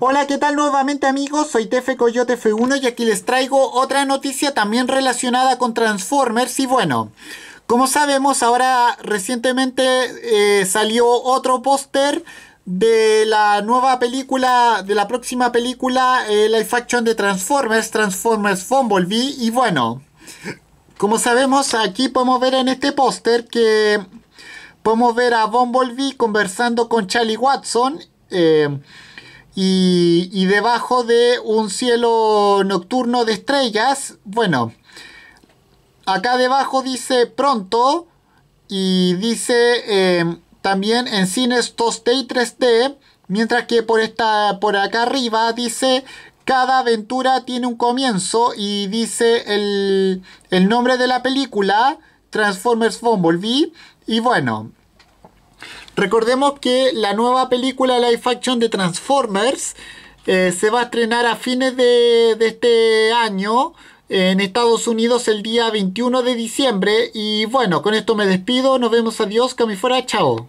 Hola, ¿qué tal nuevamente amigos? Soy Tefe Coyote F1 y aquí les traigo otra noticia también relacionada con Transformers y bueno... Como sabemos, ahora recientemente eh, salió otro póster de la nueva película, de la próxima película eh, Life Action de Transformers, Transformers Bumblebee. Y bueno, como sabemos, aquí podemos ver en este póster que podemos ver a Bumblebee conversando con Charlie Watson. Eh, y, debajo de un cielo nocturno de estrellas, bueno, acá debajo dice pronto y dice eh, también en cines 2D y 3D, mientras que por, esta, por acá arriba dice cada aventura tiene un comienzo y dice el, el nombre de la película, Transformers Bumblebee, y bueno, Recordemos que la nueva película live action de Transformers eh, se va a estrenar a fines de, este año en Estados Unidos el día 21 de diciembre. Y bueno, con esto me despido. Nos vemos. Adiós. mi fuera. Chao.